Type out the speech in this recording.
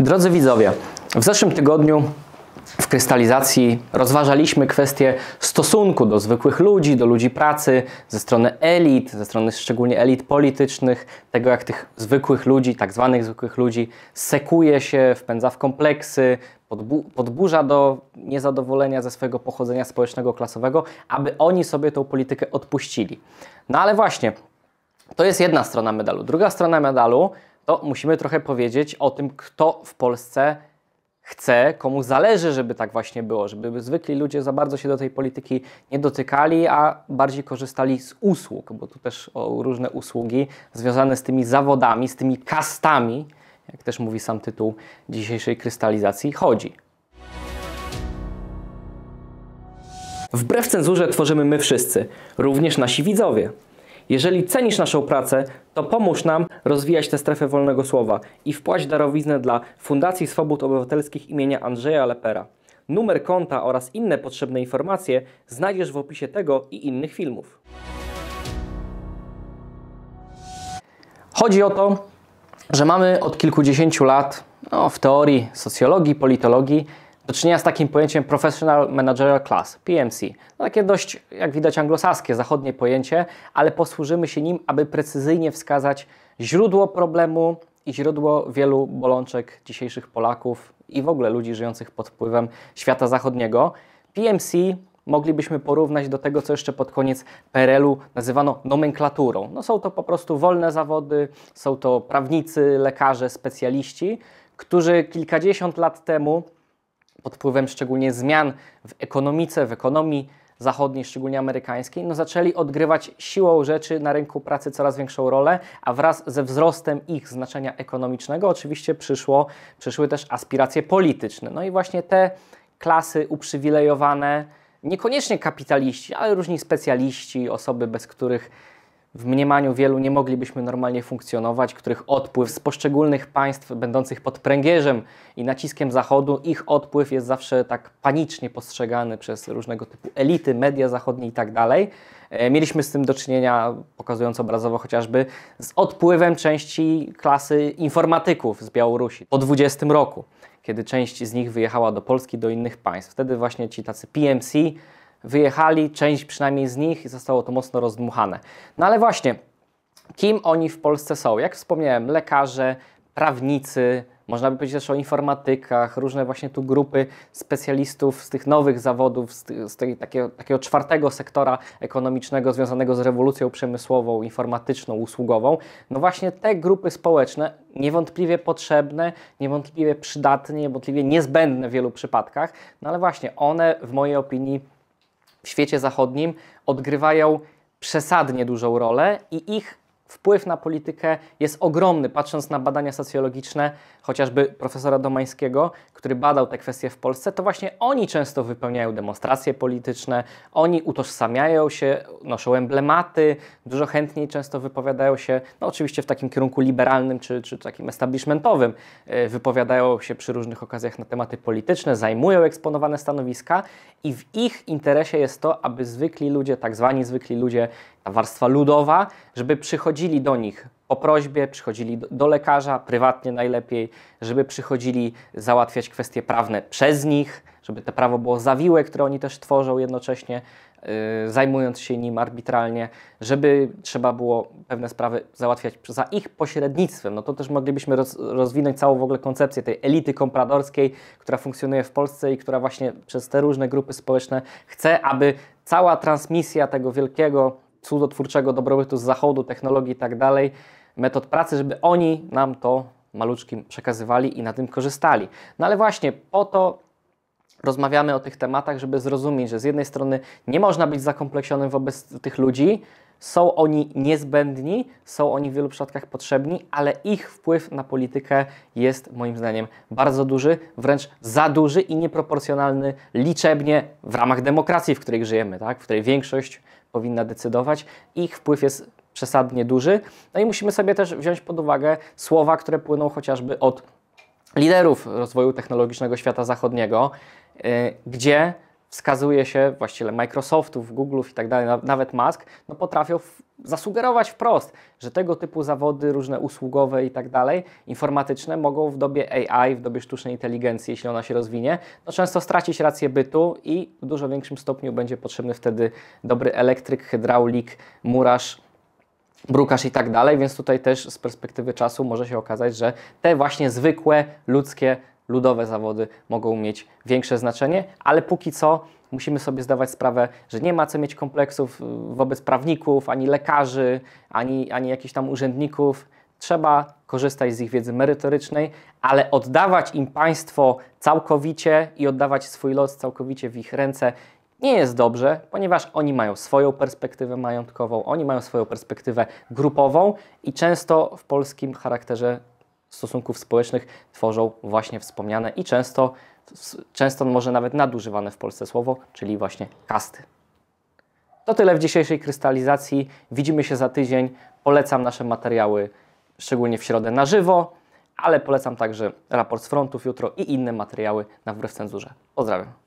Drodzy widzowie, w zeszłym tygodniu w krystalizacji rozważaliśmy kwestię stosunku do zwykłych ludzi, do ludzi pracy, ze strony elit, ze strony szczególnie elit politycznych, tego jak tych zwykłych ludzi, tak zwanych zwykłych ludzi, sekuje się, wpędza w kompleksy, podbu podburza do niezadowolenia ze swojego pochodzenia społecznego, klasowego, aby oni sobie tą politykę odpuścili. No ale właśnie, to jest jedna strona medalu. Druga strona medalu to musimy trochę powiedzieć o tym, kto w Polsce chce, komu zależy, żeby tak właśnie było, żeby zwykli ludzie za bardzo się do tej polityki nie dotykali, a bardziej korzystali z usług, bo tu też o różne usługi związane z tymi zawodami, z tymi kastami, jak też mówi sam tytuł dzisiejszej krystalizacji, chodzi. Wbrew cenzurze tworzymy my wszyscy, również nasi widzowie. Jeżeli cenisz naszą pracę, to pomóż nam rozwijać tę strefę wolnego słowa i wpłać darowiznę dla Fundacji Swobód Obywatelskich imienia Andrzeja Lepera. Numer konta oraz inne potrzebne informacje znajdziesz w opisie tego i innych filmów. Chodzi o to, że mamy od kilkudziesięciu lat, no, w teorii socjologii, politologii, do czynienia z takim pojęciem Professional Managerial Class, PMC. No takie dość, jak widać, anglosaskie, zachodnie pojęcie, ale posłużymy się nim, aby precyzyjnie wskazać źródło problemu i źródło wielu bolączek dzisiejszych Polaków i w ogóle ludzi żyjących pod wpływem świata zachodniego. PMC moglibyśmy porównać do tego, co jeszcze pod koniec PRL-u nazywano nomenklaturą. No są to po prostu wolne zawody, są to prawnicy, lekarze, specjaliści, którzy kilkadziesiąt lat temu pod wpływem szczególnie zmian w ekonomice, w ekonomii zachodniej, szczególnie amerykańskiej, no zaczęli odgrywać siłą rzeczy na rynku pracy coraz większą rolę, a wraz ze wzrostem ich znaczenia ekonomicznego oczywiście przyszło, przyszły też aspiracje polityczne. No i właśnie te klasy uprzywilejowane, niekoniecznie kapitaliści, ale różni specjaliści, osoby bez których w mniemaniu wielu nie moglibyśmy normalnie funkcjonować, których odpływ z poszczególnych państw będących pod pręgierzem i naciskiem Zachodu, ich odpływ jest zawsze tak panicznie postrzegany przez różnego typu elity, media zachodnie itd. Tak e, mieliśmy z tym do czynienia, pokazując obrazowo chociażby, z odpływem części klasy informatyków z Białorusi po 20 roku, kiedy część z nich wyjechała do Polski, do innych państw. Wtedy właśnie ci tacy PMC wyjechali, część przynajmniej z nich i zostało to mocno rozdmuchane. No ale właśnie, kim oni w Polsce są? Jak wspomniałem, lekarze, prawnicy, można by powiedzieć też o informatykach, różne właśnie tu grupy specjalistów z tych nowych zawodów, z, z tej, takiego, takiego, czwartego sektora ekonomicznego związanego z rewolucją przemysłową, informatyczną, usługową. No właśnie te grupy społeczne, niewątpliwie potrzebne, niewątpliwie przydatne, niewątpliwie niezbędne w wielu przypadkach, no ale właśnie one w mojej opinii w świecie zachodnim odgrywają przesadnie dużą rolę i ich wpływ na politykę jest ogromny, patrząc na badania socjologiczne, chociażby profesora Domańskiego, który badał te kwestie w Polsce, to właśnie oni często wypełniają demonstracje polityczne, oni utożsamiają się, noszą emblematy, dużo chętniej często wypowiadają się, no oczywiście w takim kierunku liberalnym czy, czy takim establishmentowym, e, wypowiadają się przy różnych okazjach na tematy polityczne, zajmują eksponowane stanowiska i w ich interesie jest to, aby zwykli ludzie, tak zwani zwykli ludzie, ta warstwa ludowa, żeby przychodzili do nich po prośbie, przychodzili do lekarza, prywatnie najlepiej, żeby przychodzili załatwiać kwestie prawne przez nich, żeby to prawo było zawiłe, które oni też tworzą jednocześnie, yy, zajmując się nim arbitralnie, żeby trzeba było pewne sprawy załatwiać za ich pośrednictwem. No to też moglibyśmy roz, rozwinąć całą w ogóle koncepcję tej elity kompradorskiej, która funkcjonuje w Polsce i która właśnie przez te różne grupy społeczne chce, aby cała transmisja tego wielkiego cudotwórczego dobrobytu z zachodu, technologii i tak dalej, metod pracy, żeby oni nam to maluczkim przekazywali i na tym korzystali. No ale właśnie po to rozmawiamy o tych tematach, żeby zrozumieć, że z jednej strony nie można być zakompleksionym wobec tych ludzi, są oni niezbędni, są oni w wielu przypadkach potrzebni, ale ich wpływ na politykę jest moim zdaniem bardzo duży, wręcz za duży i nieproporcjonalny liczebnie w ramach demokracji, w której żyjemy, tak? w której większość powinna decydować. Ich wpływ jest przesadnie duży. No i musimy sobie też wziąć pod uwagę słowa, które płyną chociażby od liderów rozwoju technologicznego świata zachodniego, yy, gdzie wskazuje się właściciele Microsoftów, Google'ów i tak dalej, nawet Musk, no potrafią zasugerować wprost, że tego typu zawody, różne usługowe i tak dalej, informatyczne mogą w dobie AI, w dobie sztucznej inteligencji, jeśli ona się rozwinie, no często stracić rację bytu i w dużo większym stopniu będzie potrzebny wtedy dobry elektryk, hydraulik, murarz, brukarz i tak dalej, więc tutaj też z perspektywy czasu może się okazać, że te właśnie zwykłe ludzkie ludowe zawody mogą mieć większe znaczenie, ale póki co musimy sobie zdawać sprawę, że nie ma co mieć kompleksów y, wobec prawników, ani lekarzy, ani, ani jakichś tam urzędników. Trzeba korzystać z ich wiedzy merytorycznej, ale oddawać im państwo całkowicie i oddawać swój los całkowicie w ich ręce nie jest dobrze, ponieważ oni mają swoją perspektywę majątkową, oni mają swoją perspektywę grupową i często w polskim charakterze stosunków społecznych tworzą właśnie wspomniane i często, często może nawet nadużywane w Polsce słowo, czyli właśnie kasty. To tyle w dzisiejszej krystalizacji. Widzimy się za tydzień. Polecam nasze materiały, szczególnie w środę na żywo, ale polecam także raport z frontów jutro i inne materiały na wbrew cenzurze. Pozdrawiam.